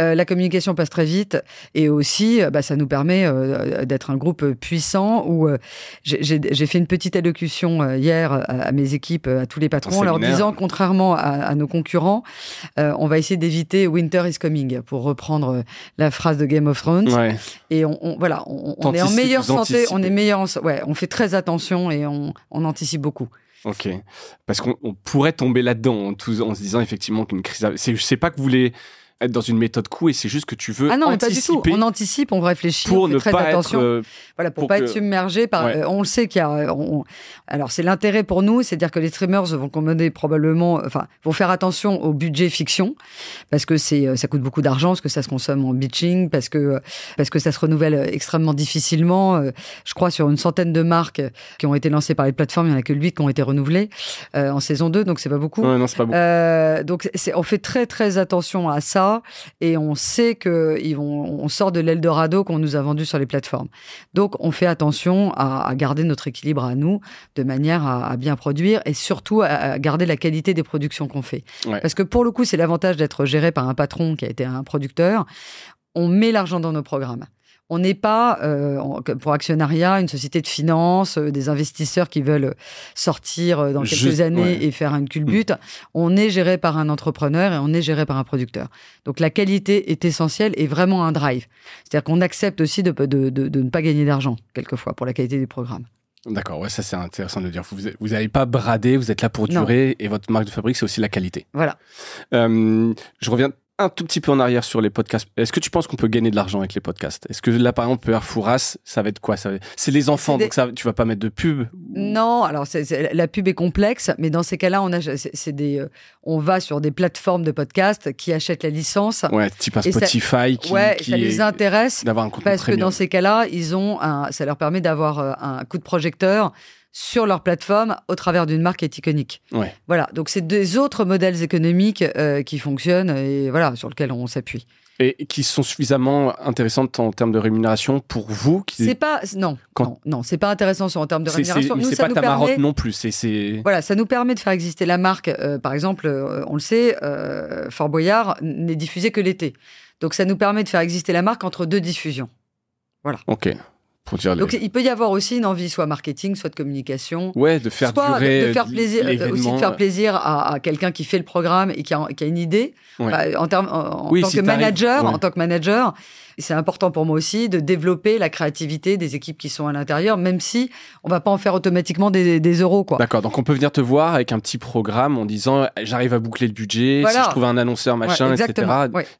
Euh, la communication passe très vite et aussi, euh, bah, ça nous permet euh, d'être un groupe puissant. Où j'ai fait une petite allocution hier à, mes équipes, à tous les patrons, en, leur disant, contrairement à, nos concurrents, on va essayer d'éviter "Winter is coming" pour reprendre la phrase de Game of Thrones. Et on, voilà, on, est en meilleure santé, on est meilleur, ouais, on fait très attention et on anticipe beaucoup. Ok. Parce qu'on pourrait tomber là-dedans en, se disant effectivement qu'une crise. Je sais pas que vous voulez être dans une méthode coût et c'est juste que tu veux ah anticiper. On anticipe, on réfléchit, on fait très attention. Euh, voilà, pour, ne pas être submergé par. Euh, on le sait qu'il y a. Euh, alors c'est l'intérêt pour nous, c'est-à-dire que les streamers vont commander probablement, enfin, vont faire attention au budget fiction parce que c'est ça coûte beaucoup d'argent, parce que ça se consomme en bitching, parce que parce que ça se renouvelle extrêmement difficilement. Je crois sur une centaine de marques qui ont été lancées par les plateformes, il n'y en a que 8 qui ont été renouvelées en saison 2, donc c'est pas beaucoup. pas beaucoup. donc on fait très très attention à ça et on sait que vont, on sort de l'Eldorado qu'on nous a vendu sur les plateformes. Donc on fait attention à, garder notre équilibre à nous de manière à, bien produire et surtout à, garder la qualité des productions qu'on fait. Parce que pour le coup, c'est l'avantage d'être géré par un patron qui a été un producteur. On met l'argent dans nos programmes. On n'est pas, euh, pour actionnariat, une société de finance, euh, des investisseurs qui veulent sortir euh, dans quelques années et faire une culbute. Mm. On est géré par un entrepreneur et on est géré par un producteur. Donc la qualité est essentielle et vraiment un drive. C'est-à-dire qu'on accepte aussi de, de, ne pas gagner d'argent, quelquefois, pour la qualité du programme. D'accord, ouais, ça c'est intéressant de dire. Vous n'allez pas bradé, vous êtes là pour durer et votre marque de fabrique c'est aussi la qualité. Voilà. je reviens un tout petit peu en arrière sur les podcasts. Est-ce que tu penses qu'on peut gagner de l'argent avec les podcasts Est-ce que là, par exemple, Peur Fouras, ça va être quoi C'est les enfants, donc ça, tu vas pas mettre de pub Non, alors la pub est complexe, mais dans ces cas-là, on, a, des, euh, on va sur des plateformes de podcasts qui achètent la licence. Ouais, type Spotify qui, ouais, les intéresse. Parce que dans ces cas-là, ça leur permet d'avoir euh, un coup de projecteur sur leur plateforme au travers d'une marque iconique. Voilà, donc c'est des autres modèles économiques euh, qui fonctionnent et voilà, sur lesquels on s'appuie. Et qui sont suffisamment intéressantes en termes de rémunération pour vous qui... C'est pas non non, c'est pas intéressant en termes de rémunération. C'est pas nous ta permet... non plus. C'est voilà, ça nous permet de faire exister la marque. Euh, par exemple, euh, on le sait, Fort Boyard n'est diffusé que l'été, donc ça nous permet de faire exister la marque entre deux diffusions. Voilà. Ok. Donc il peut y avoir aussi une envie, soit marketing, soit de communication. Ouais, de faire euh, plaisir, euh, aussi de faire euh. plaisir à, quelqu'un qui fait le programme et qui a, une idée. Bah, en, tant que manager, en tant que manager, c'est important pour moi aussi de développer la créativité des équipes qui sont à l'intérieur, même si on va pas en faire automatiquement des, euros, quoi. D'accord. Donc on peut venir te voir avec un petit programme en disant eh, j'arrive à boucler le budget, si je trouve un annonceur machin, etc.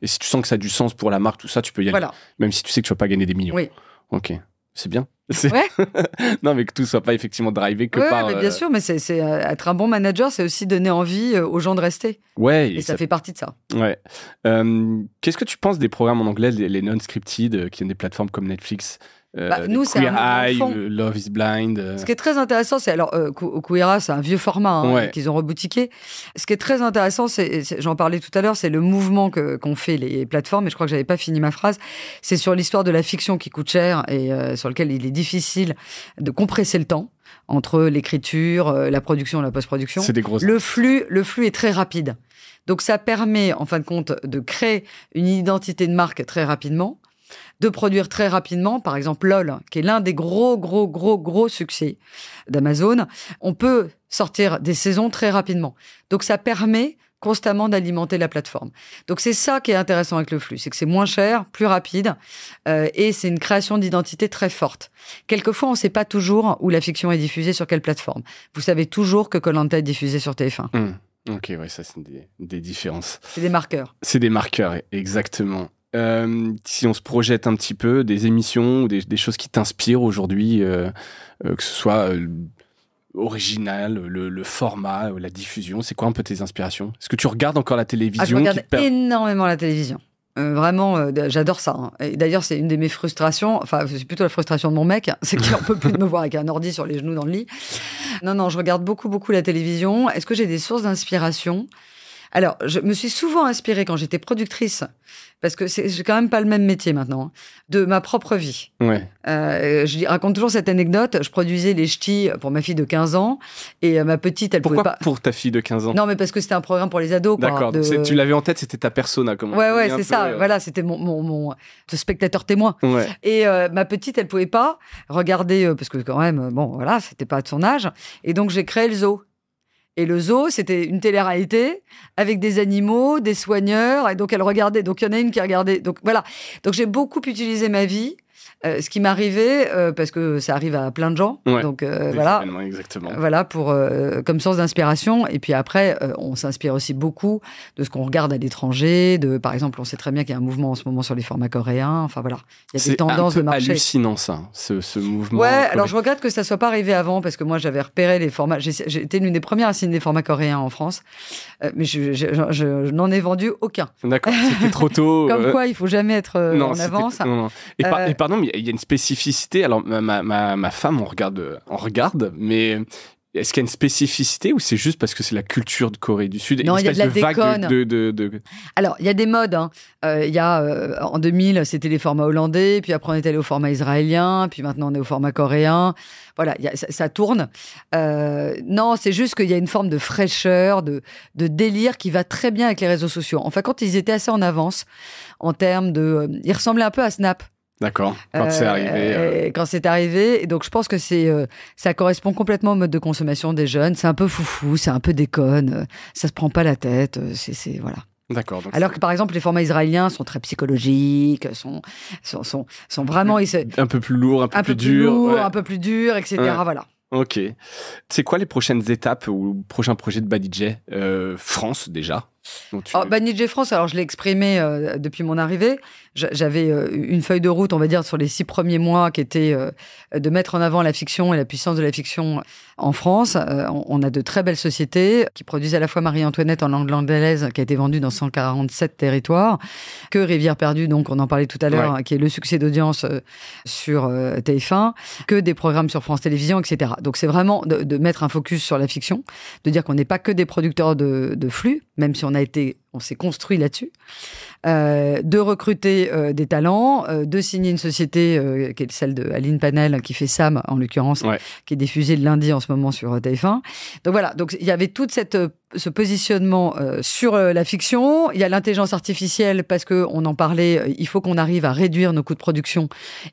Et si tu sens que ça a du sens pour la marque, tout ça, tu peux y aller, même si tu sais que tu vas pas gagner des millions. Oui. Ok c'est bien. Ouais. non, mais que tout soit pas effectivement drivé que par. bien euh, sûr, mais c'est euh, être un bon manager, c'est aussi donner envie euh, aux gens de rester. Ouais. Et, ça, fait partie de ça. Ouais. Qu'est-ce que tu penses des programmes en anglais, les, les non-scripted, qui ont des plateformes comme Netflix euh, bah, nous, c'est Eye, Love is Blind. Euh. Ce qui est très intéressant, c'est alors euh, c'est un vieux format hein, qu'ils ont reboutiqué. Ce qui est très intéressant, c'est j'en parlais tout à l'heure, c'est le mouvement que qu'ont fait les plateformes. Et je crois que j'avais pas fini ma phrase. C'est sur l'histoire de la fiction qui coûte cher et euh, sur lequel il est difficile de compresser le temps entre l'écriture, la production, la post-production. C'est des Le flux, le flux est très rapide. Donc ça permet, en fin de compte, de créer une identité de marque très rapidement de produire très rapidement, par exemple LOL, qui est l'un des gros, gros, gros, gros succès d'Amazon, on peut sortir des saisons très rapidement. Donc ça permet constamment d'alimenter la plateforme. Donc c'est ça qui est intéressant avec le flux, c'est que c'est moins cher, plus rapide, euh, et c'est une création d'identité très forte. Quelquefois, on ne sait pas toujours où la fiction est diffusée sur quelle plateforme. Vous savez toujours que Colanta est diffusé sur TF1. Mmh. Ok, ouais, ça c'est des, des, différences. C'est des marqueurs. C'est des marqueurs, exactement. Euh, si on se projette un petit peu, des émissions, des, choses qui t'inspirent aujourd'hui, euh, euh, que ce soit original, le, format, la diffusion, c'est quoi un peu tes inspirations Est-ce que tu regardes encore la ah, télévision Je regarde énormément la télévision. vraiment, j'adore ça. Hein. Et d'ailleurs, c'est une de mes frustrations. Enfin, c'est plutôt la frustration de mon mec, hein, c'est qu'il ne peut plus de me voir avec un ordi sur les genoux dans le lit. Non, non, je regarde beaucoup, beaucoup la télévision. Est-ce que j'ai des sources d'inspiration alors, je me suis souvent inspirée quand j'étais productrice, parce que c'est quand même pas le même métier maintenant, hein, de ma propre vie. Ouais. Euh, je raconte toujours cette anecdote. Je produisais les ch'tis pour ma fille de 15 ans et euh, ma petite, elle Pourquoi pouvait pas. pour ta fille de 15 ans Non, mais parce que c'était un programme pour les ados. D'accord. Tu l'avais en tête, c'était ta persona, comment Ouais, ouais, c'est ça. Voilà, c'était mon, mon, mon spectateur témoin. Ouais. Et euh, ma petite, elle pouvait pas regarder euh, parce que quand même, bon, voilà, c'était pas de son âge. Et donc j'ai créé le zoo. Et le zoo, c'était une télé-réalité avec des animaux, des soigneurs. Et donc, elle regardait. Donc, il y en a une qui regardait. Donc, voilà. Donc, j'ai beaucoup utilisé ma vie euh, ce qui m'est arrivé, euh, parce que ça arrive à plein de gens, donc euh, voilà, exactement. voilà pour comme source d'inspiration. Et puis après, on s'inspire aussi beaucoup de ce qu'on regarde à l'étranger. De, par exemple, on sait très bien qu'il y a un mouvement en ce moment sur les formats coréens. Enfin voilà, il y a des tendances de marché. C'est hallucinant ça, ce, mouvement. Ouais, alors je regrette que ça soit pas arrivé avant parce que moi j'avais repéré les formats. J'étais l'une des premières à signer des formats coréens en France, mais je, n'en ai vendu aucun. D'accord, c'était trop tôt. comme quoi, il faut jamais être en avance. Non, non. et pardon, mais il y a une spécificité. Alors, ma, ma, ma femme, on regarde, on regarde, mais est-ce qu'il y a une spécificité ou c'est juste parce que c'est la culture de Corée du Sud Non, il y a de la déconne. De, de, de, Alors, il y a des modes. Hein. Euh, y a, euh, en 2000, c'était les formats hollandais, puis après on est allé au format israélien, puis maintenant on est au format coréen. Voilà, ça, tourne. Euh, non, c'est juste qu'il y a une forme de fraîcheur, de, de délire qui va très bien avec les réseaux sociaux. Enfin, quand ils étaient assez en avance en termes de... ils ressemblaient un peu à Snap. D'accord. Quand c'est euh, arrivé. Euh. Quand c'est arrivé, donc je pense que c'est, euh, ça correspond complètement au mode de consommation des jeunes. C'est un peu foufou, c'est un peu déconne, ça se prend pas la tête. C'est, voilà. D'accord. Alors que par exemple, les formats israéliens sont très psychologiques, sont, sont, sont, vraiment. Un peu plus lourd, un peu plus, dur, Un peu plus dur, etc. Voilà. Ok. C'est quoi les prochaines étapes ou prochains projets de Badidje France déjà tu... Oh, France, alors je l'ai exprimé depuis mon arrivée, j'avais euh, une feuille de route, on va dire, sur les six premiers mois, qui était euh, de mettre en avant la fiction et la puissance de la fiction en France. Euh, on a de très belles sociétés qui produisent à la fois Marie-Antoinette en langue anglaise, qui a été vendue dans 147 territoires, que Rivière perdue, donc on en parlait tout à l'heure, qui est le succès d'audience sur TF1, que des programmes sur France Télévisions, etc. Donc c'est vraiment de, mettre un focus sur la fiction, de dire qu'on n'est pas que des producteurs de flux, même si on a été on s'est construit là-dessus, euh, de recruter euh, des talents, euh, de signer une société qui est celle de Aline Panel, qui fait Sam en l'occurrence, qui est diffusée le lundi en ce moment sur TF1. Donc voilà, donc il y avait toute cette ce positionnement euh, sur euh, la fiction. Il y a l'intelligence artificielle parce que on en parlait. Euh, il faut qu'on arrive à réduire nos coûts de production.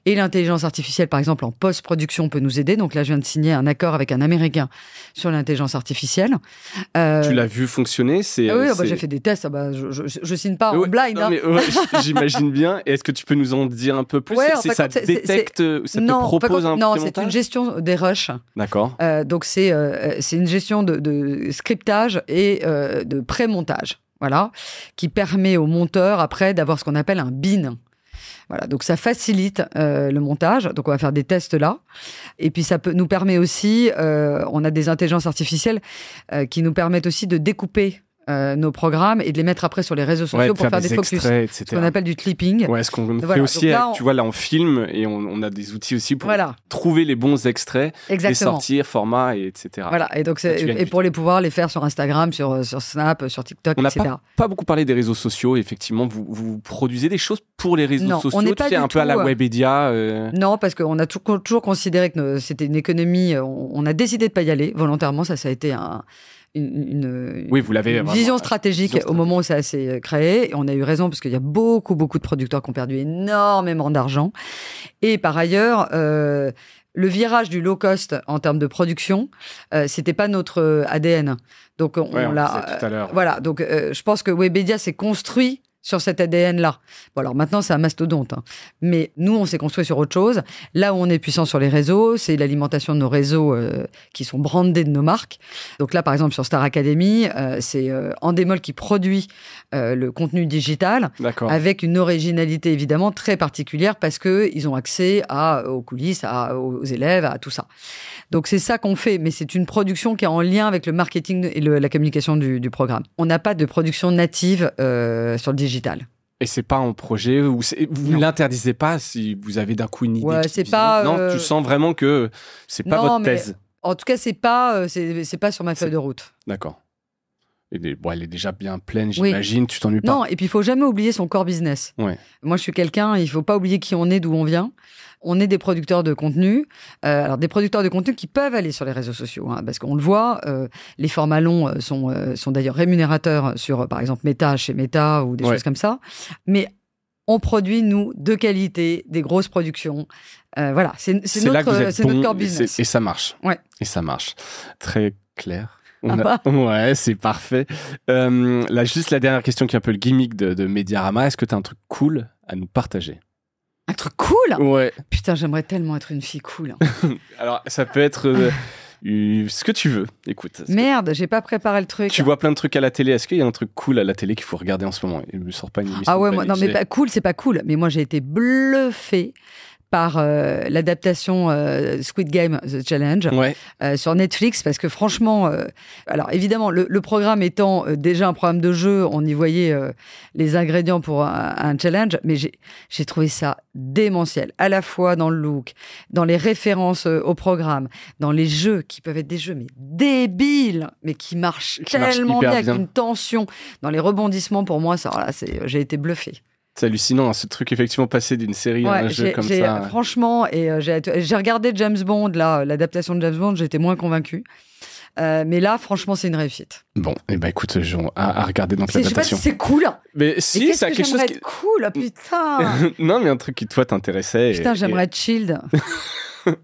Et l'intelligence artificielle, par exemple, en post-production peut nous aider. Donc là, je viens de signer un accord avec un Américain sur l'intelligence artificielle. Tu l'as vu fonctionner C'est. Ah oui, ah bah, j'ai fait des tests. Ah bah, je, je, signe pas en blind. Hein. J'imagine bien. Est-ce que tu peux nous en dire un peu plus C'est ça détecte, ça te propose un Non, c'est une gestion des rushs. D'accord. donc c'est c'est une gestion de, de scriptage et euh, de pré-montage, voilà, qui permet au monteur après d'avoir ce qu'on appelle un bin. Voilà, donc ça facilite euh, le montage. Donc on va faire des tests là, et puis ça peut nous permet aussi, euh, on a des intelligences artificielles qui nous permettent aussi de découper euh, nos programmes et de les mettre après sur les réseaux sociaux pour faire, des, focus, extraits, etc. ce qu'on appelle du clipping. Ouais, ce qu'on fait aussi, tu vois, là on filme et on, a des outils aussi pour trouver les bons extraits, les sortir, format, et etc. Voilà, et donc et, et pour les pouvoir les faire sur Instagram, sur, euh, sur Snap, euh, sur TikTok, etc. On n'a pas, beaucoup parlé des réseaux sociaux, effectivement, vous, vous produisez des choses pour les réseaux sociaux, on est tu un peu à la webédia. Non, parce qu'on a toujours, considéré que c'était une économie, on, a décidé de ne pas y aller volontairement, ça, ça a été un une, vision stratégique au moment où ça s'est créé. Et on a eu raison parce qu'il y a beaucoup, beaucoup de producteurs qui ont perdu énormément d'argent. Et par ailleurs, euh, le virage du low cost en termes de production, euh, c'était pas notre ADN. Donc on, l'a. Voilà. Donc euh, je pense que Webedia s'est construit sur cet ADN-là. Bon, alors maintenant, c'est un mastodonte. Hein. Mais nous, on s'est construit sur autre chose. Là où on est puissant sur les réseaux, c'est l'alimentation de nos réseaux euh, qui sont brandés de nos marques. Donc là, par exemple, sur Star Academy, euh, c'est euh, Endemol qui produit le contenu digital avec une originalité évidemment très particulière parce qu'ils ont accès aux coulisses, aux élèves, à tout ça. Donc c'est ça qu'on fait, mais c'est une production qui est en lien avec le marketing et la communication du programme. On n'a pas de production native sur le digital digital. Et c'est pas un projet où vous ne l'interdisez pas si vous avez d'un coup une idée. Non, tu euh, sens vraiment que c'est pas votre thèse. en tout cas, c'est pas euh, c'est pas sur ma feuille de route. D'accord. Bon, elle est déjà bien pleine, j'imagine. tu Tu t'ennuies pas. Non, et puis il faut jamais oublier son core business. Ouais. Moi, je suis quelqu'un. Il faut pas oublier qui on est, d'où on vient on est des producteurs de contenu. Euh, alors des producteurs de contenu qui peuvent aller sur les réseaux sociaux, hein, parce qu'on le voit, euh, les formats longs euh, sont, sont d'ailleurs rémunérateurs sur, par exemple, Meta chez Meta ou des choses comme ça. Mais on produit, nous, de qualité, des grosses productions. voilà, c'est notre, core business. Et ça marche. Ouais. Et ça marche. Très clair. Ah bah. Ouais, c'est parfait. là, juste la dernière question qui est un peu le gimmick de, de Mediarama. Est-ce que tu as un truc cool à nous partager être cool Ouais. Putain, j'aimerais tellement être une fille cool. Alors, ça peut être euh, euh, ce que tu veux. Écoute. Merde, j'ai pas préparé le truc. Tu vois plein de trucs à la télé. Est-ce qu'il y a un truc cool à la télé qu'il faut regarder en ce moment Il me sort pas une Ah ouais, non, mais pas cool, c'est pas cool. Mais moi, j'ai été bluffée par euh, l'adaptation euh, Squid Game The Challenge euh, sur Netflix parce que franchement, alors évidemment le, programme étant déjà un programme de jeu, on y voyait les ingrédients pour un, challenge, mais j'ai trouvé ça démentiel, à la fois dans le look, dans les références au programme, dans les jeux qui peuvent être des jeux mais débiles, mais qui marchent tellement bien, avec une tension, dans les rebondissements pour moi, ça, j'ai été bluffé. C'est hallucinant hein, ce truc effectivement passé d'une série à un jeu comme ça. Franchement, et euh, j'ai regardé James Bond là, euh, l'adaptation de James Bond, j'étais moins convaincu. Euh, mais là, franchement, c'est une réussite. Bon, et eh ben écoute, à, à regarder dans l'adaptation. Je pas si c'est cool. Mais si, ça -ce que quelque chose qui... être cool, oh, putain. non, mais un truc qui toi t'intéressait. Putain, j'aimerais être child.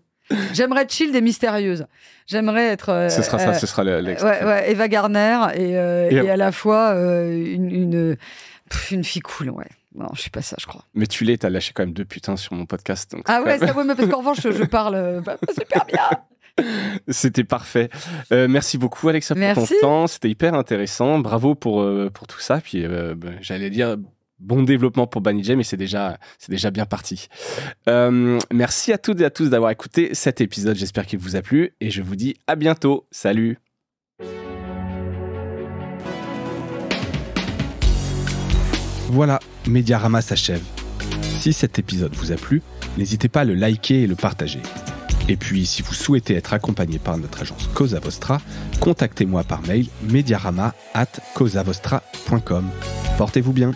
J'aimerais être chill et mystérieuse. J'aimerais être. ce sera ça, ce sera l'exemple. ouais, Eva Garner et, à la fois une, une, une, fille cool, ouais. Non, je suis pas ça, je crois. Mais tu l'es, t'as lâché quand même deux putains sur mon podcast. ah ouais, ça, ouais, mais parce qu'en revanche, je parle euh, bah, super bien. C'était parfait. Euh, merci beaucoup, Alexa, pour ton temps. C'était hyper intéressant. Bravo pour, euh, pour tout ça. Puis, bah, j'allais dire bon développement pour Banijé, mais c'est déjà, c'est déjà bien parti. merci à toutes et à tous d'avoir écouté cet épisode. J'espère qu'il vous a plu et je vous dis à bientôt. Salut! Voilà, Mediarama s'achève. Si cet épisode vous a plu, n'hésitez pas à le liker et le partager. Et puis, si vous souhaitez être accompagné par notre agence Cosavostra, Vostra, contactez-moi par mail mediarama at cosavostra.com. Portez-vous bien.